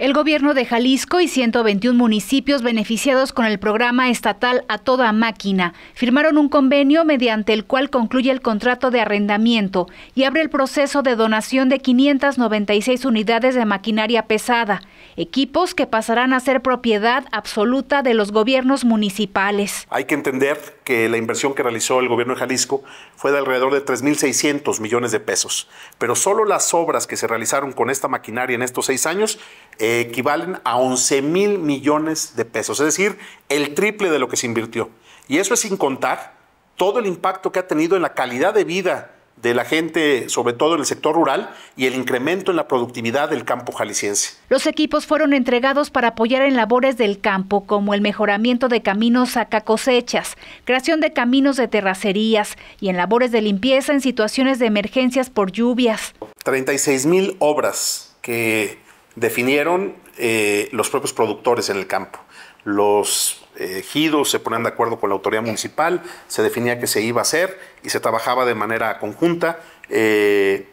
El gobierno de Jalisco y 121 municipios beneficiados con el programa estatal A Toda Máquina firmaron un convenio mediante el cual concluye el contrato de arrendamiento y abre el proceso de donación de 596 unidades de maquinaria pesada, equipos que pasarán a ser propiedad absoluta de los gobiernos municipales. Hay que entender que la inversión que realizó el gobierno de Jalisco fue de alrededor de 3.600 millones de pesos. Pero solo las obras que se realizaron con esta maquinaria en estos seis años eh, equivalen a 11.000 millones de pesos, es decir, el triple de lo que se invirtió. Y eso es sin contar todo el impacto que ha tenido en la calidad de vida de la gente, sobre todo en el sector rural, y el incremento en la productividad del campo jalisciense. Los equipos fueron entregados para apoyar en labores del campo, como el mejoramiento de caminos a cosechas, creación de caminos de terracerías y en labores de limpieza en situaciones de emergencias por lluvias. 36 mil obras que definieron eh, los propios productores en el campo, los ejidos eh, se ponían de acuerdo con la autoridad municipal, se definía qué se iba a hacer y se trabajaba de manera conjunta. Eh,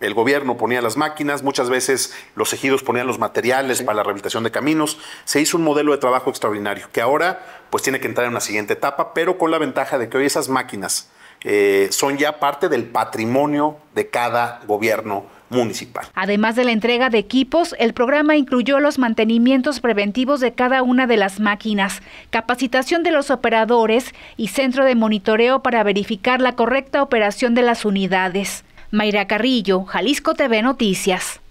el gobierno ponía las máquinas, muchas veces los ejidos ponían los materiales para la rehabilitación de caminos. Se hizo un modelo de trabajo extraordinario que ahora pues tiene que entrar en una siguiente etapa, pero con la ventaja de que hoy esas máquinas eh, son ya parte del patrimonio de cada gobierno municipal. Además de la entrega de equipos, el programa incluyó los mantenimientos preventivos de cada una de las máquinas, capacitación de los operadores y centro de monitoreo para verificar la correcta operación de las unidades. Mayra Carrillo, Jalisco TV Noticias.